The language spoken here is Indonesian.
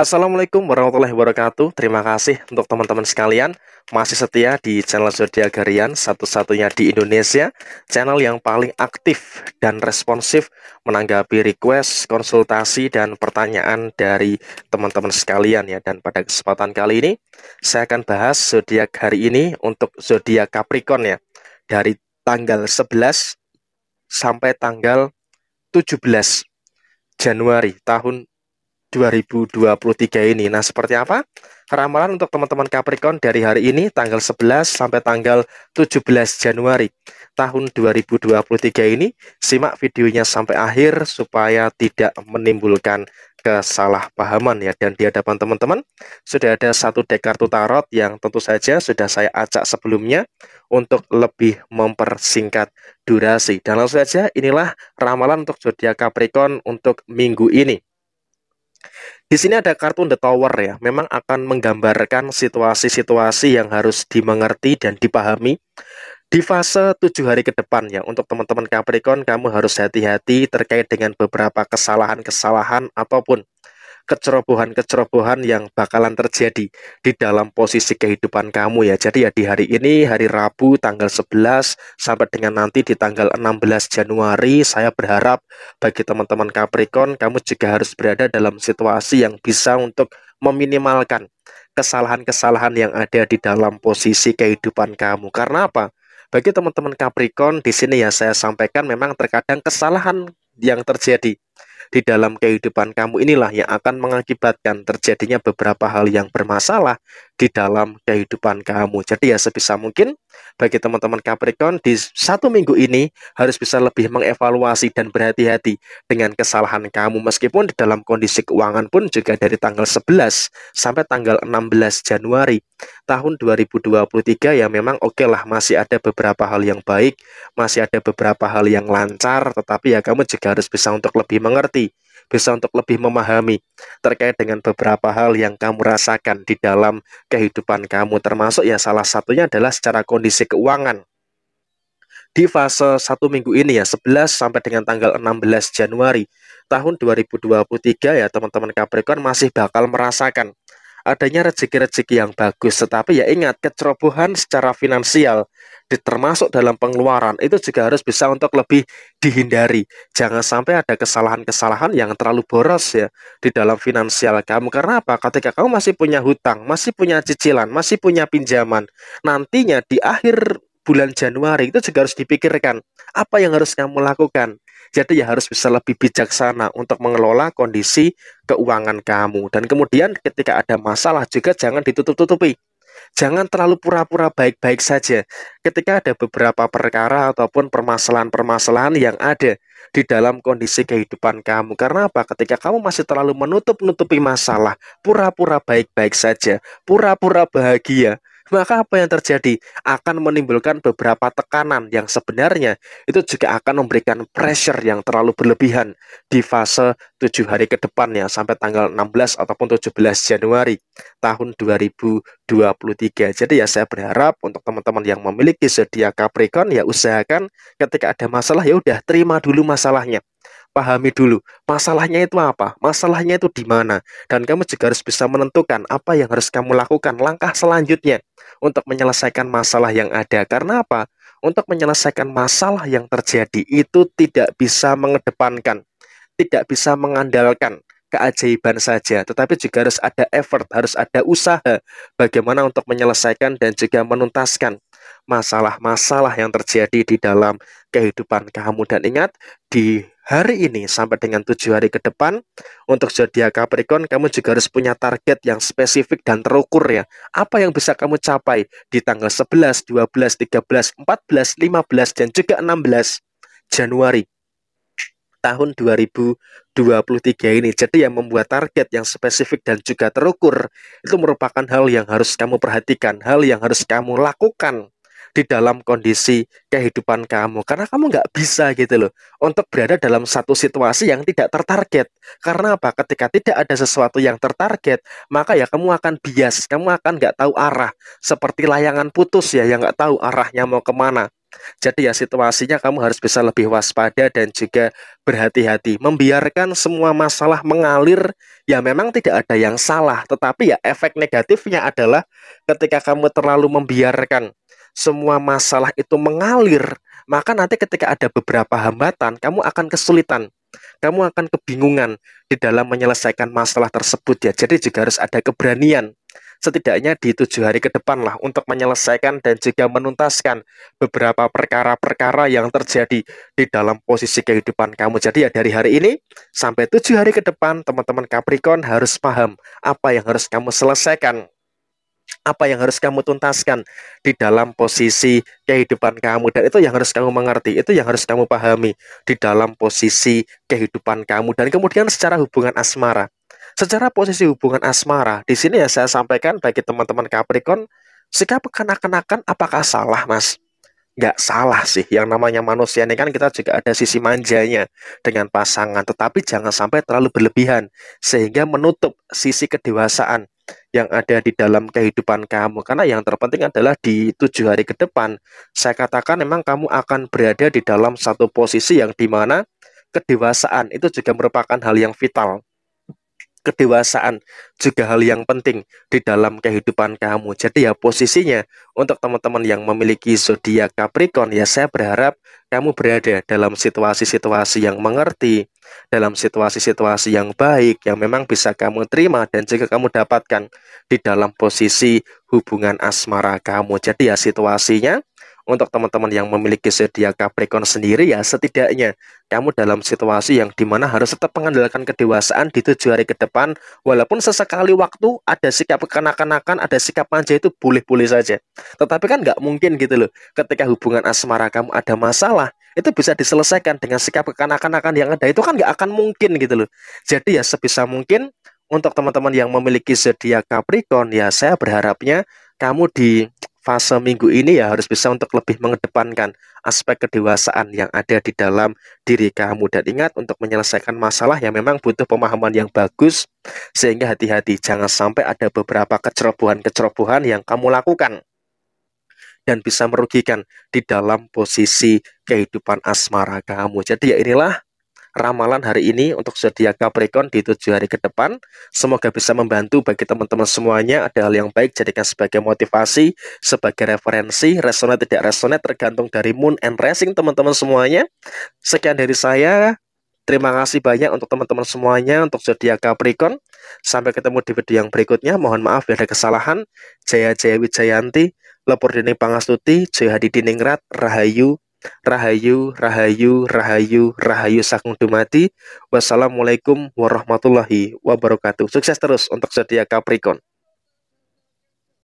Assalamualaikum warahmatullahi wabarakatuh. Terima kasih untuk teman-teman sekalian masih setia di channel Zodiak Harian satu-satunya di Indonesia, channel yang paling aktif dan responsif menanggapi request, konsultasi dan pertanyaan dari teman-teman sekalian ya. Dan pada kesempatan kali ini saya akan bahas zodiak hari ini untuk zodiak Capricorn ya. Dari tanggal 11 sampai tanggal 17 Januari tahun 2023 ini. Nah, seperti apa? Ramalan untuk teman-teman Capricorn dari hari ini tanggal 11 sampai tanggal 17 Januari tahun 2023 ini. Simak videonya sampai akhir supaya tidak menimbulkan kesalahpahaman ya dan di hadapan teman-teman sudah ada satu dek kartu tarot yang tentu saja sudah saya acak sebelumnya untuk lebih mempersingkat durasi dan langsung saja inilah ramalan untuk zodiak Capricorn untuk minggu ini di sini ada kartun The Tower ya, memang akan menggambarkan situasi-situasi yang harus dimengerti dan dipahami di fase tujuh hari ke depan ya untuk teman-teman Capricorn kamu harus hati-hati terkait dengan beberapa kesalahan-kesalahan ataupun kecerobohan-kecerobohan yang bakalan terjadi di dalam posisi kehidupan kamu ya. Jadi ya di hari ini, hari Rabu tanggal 11 sampai dengan nanti di tanggal 16 Januari, saya berharap bagi teman-teman Capricorn, kamu juga harus berada dalam situasi yang bisa untuk meminimalkan kesalahan-kesalahan yang ada di dalam posisi kehidupan kamu. Karena apa? Bagi teman-teman Capricorn di sini ya saya sampaikan memang terkadang kesalahan yang terjadi di dalam kehidupan kamu inilah yang akan mengakibatkan terjadinya beberapa hal yang bermasalah di dalam kehidupan kamu. Jadi ya sebisa mungkin bagi teman-teman Capricorn di satu minggu ini harus bisa lebih mengevaluasi dan berhati-hati dengan kesalahan kamu meskipun di dalam kondisi keuangan pun juga dari tanggal 11 sampai tanggal 16 Januari tahun 2023 ya memang oke okay lah masih ada beberapa hal yang baik, masih ada beberapa hal yang lancar tetapi ya kamu juga harus bisa untuk lebih mengerti bisa untuk lebih memahami terkait dengan beberapa hal yang kamu rasakan di dalam kehidupan kamu termasuk ya salah satunya adalah secara kondisi keuangan di fase satu minggu ini ya 11 sampai dengan tanggal 16 Januari tahun 2023 ya teman-teman Capricorn masih bakal merasakan adanya rezeki-rezeki yang bagus tetapi ya ingat kecerobohan secara finansial termasuk dalam pengeluaran itu juga harus bisa untuk lebih dihindari. Jangan sampai ada kesalahan-kesalahan yang terlalu boros ya di dalam finansial kamu. Karena apa? Ketika kamu masih punya hutang, masih punya cicilan, masih punya pinjaman, nantinya di akhir bulan Januari itu juga harus dipikirkan apa yang harus kamu lakukan. Jadi ya harus bisa lebih bijaksana untuk mengelola kondisi keuangan kamu. Dan kemudian ketika ada masalah juga jangan ditutup-tutupi Jangan terlalu pura-pura baik-baik saja ketika ada beberapa perkara ataupun permasalahan-permasalahan yang ada di dalam kondisi kehidupan kamu. Karena apa? Ketika kamu masih terlalu menutup-nutupi masalah, pura-pura baik-baik saja, pura-pura bahagia, maka apa yang terjadi akan menimbulkan beberapa tekanan yang sebenarnya itu juga akan memberikan pressure yang terlalu berlebihan di fase tujuh hari ke depan ya sampai tanggal 16 ataupun 17 Januari tahun 2023. Jadi ya saya berharap untuk teman-teman yang memiliki zodiak Capricorn ya usahakan ketika ada masalah ya udah terima dulu masalahnya pahami dulu masalahnya itu apa, masalahnya itu di mana, dan kamu juga harus bisa menentukan apa yang harus kamu lakukan langkah selanjutnya untuk menyelesaikan masalah yang ada. Karena apa? Untuk menyelesaikan masalah yang terjadi itu tidak bisa mengedepankan, tidak bisa mengandalkan keajaiban saja, tetapi juga harus ada effort, harus ada usaha bagaimana untuk menyelesaikan dan juga menuntaskan masalah-masalah yang terjadi di dalam kehidupan kamu dan ingat di hari ini sampai dengan tujuh hari ke depan untuk zodiak Capricorn kamu juga harus punya target yang spesifik dan terukur ya apa yang bisa kamu capai di tanggal 11, 12, 13, 14, 15 dan juga 16 Januari tahun 2023 ini. Jadi yang membuat target yang spesifik dan juga terukur itu merupakan hal yang harus kamu perhatikan, hal yang harus kamu lakukan di dalam kondisi kehidupan kamu karena kamu nggak bisa gitu loh untuk berada dalam satu situasi yang tidak tertarget karena apa ketika tidak ada sesuatu yang tertarget maka ya kamu akan bias kamu akan nggak tahu arah seperti layangan putus ya yang nggak tahu arahnya mau kemana jadi ya situasinya kamu harus bisa lebih waspada dan juga berhati-hati. Membiarkan semua masalah mengalir ya memang tidak ada yang salah. Tetapi ya efek negatifnya adalah ketika kamu terlalu membiarkan semua masalah itu mengalir, maka nanti ketika ada beberapa hambatan, kamu akan kesulitan. Kamu akan kebingungan di dalam menyelesaikan masalah tersebut ya. Jadi juga harus ada keberanian setidaknya di tujuh hari ke depan lah untuk menyelesaikan dan juga menuntaskan beberapa perkara-perkara yang terjadi di dalam posisi kehidupan kamu. Jadi ya dari hari ini sampai tujuh hari ke depan teman-teman Capricorn harus paham apa yang harus kamu selesaikan apa yang harus kamu tuntaskan di dalam posisi kehidupan kamu dan itu yang harus kamu mengerti itu yang harus kamu pahami di dalam posisi kehidupan kamu dan kemudian secara hubungan asmara secara posisi hubungan asmara di sini ya saya sampaikan bagi teman-teman Capricorn sikap kenakan-kenakan apakah salah mas nggak salah sih yang namanya manusia ini kan kita juga ada sisi manjanya dengan pasangan tetapi jangan sampai terlalu berlebihan sehingga menutup sisi kedewasaan yang ada di dalam kehidupan kamu. Karena yang terpenting adalah di tujuh hari ke depan, saya katakan memang kamu akan berada di dalam satu posisi yang dimana kedewasaan itu juga merupakan hal yang vital kedewasaan juga hal yang penting di dalam kehidupan kamu. Jadi ya posisinya untuk teman-teman yang memiliki zodiak Capricorn ya saya berharap kamu berada dalam situasi-situasi yang mengerti, dalam situasi-situasi yang baik yang memang bisa kamu terima dan juga kamu dapatkan di dalam posisi hubungan asmara kamu. Jadi ya situasinya untuk teman-teman yang memiliki sedia Capricorn sendiri ya setidaknya kamu dalam situasi yang dimana harus tetap mengandalkan kedewasaan di tujuh hari ke depan walaupun sesekali waktu ada sikap kekanak-kanakan ada sikap manja itu boleh-boleh saja tetapi kan nggak mungkin gitu loh ketika hubungan asmara kamu ada masalah itu bisa diselesaikan dengan sikap kekanak-kanakan yang ada itu kan nggak akan mungkin gitu loh jadi ya sebisa mungkin untuk teman-teman yang memiliki zodiak Capricorn ya saya berharapnya kamu di fase minggu ini ya harus bisa untuk lebih mengedepankan aspek kedewasaan yang ada di dalam diri kamu dan ingat untuk menyelesaikan masalah yang memang butuh pemahaman yang bagus sehingga hati-hati jangan sampai ada beberapa kecerobohan-kecerobohan yang kamu lakukan dan bisa merugikan di dalam posisi kehidupan asmara kamu. Jadi ya inilah ramalan hari ini untuk zodiak Capricorn di tujuh hari ke depan. Semoga bisa membantu bagi teman-teman semuanya. Ada hal yang baik jadikan sebagai motivasi, sebagai referensi, resonate tidak resonate tergantung dari moon and rising teman-teman semuanya. Sekian dari saya. Terima kasih banyak untuk teman-teman semuanya untuk zodiak Capricorn. Sampai ketemu di video yang berikutnya. Mohon maaf ada kesalahan. Jaya Jaya Wijayanti, Lepur Dini Pangastuti, Jaya Hadi Diningrat, Rahayu, Rahayu, Rahayu, Rahayu, Rahayu Sakung Dumati. Wassalamualaikum warahmatullahi wabarakatuh. Sukses terus untuk setia Capricorn.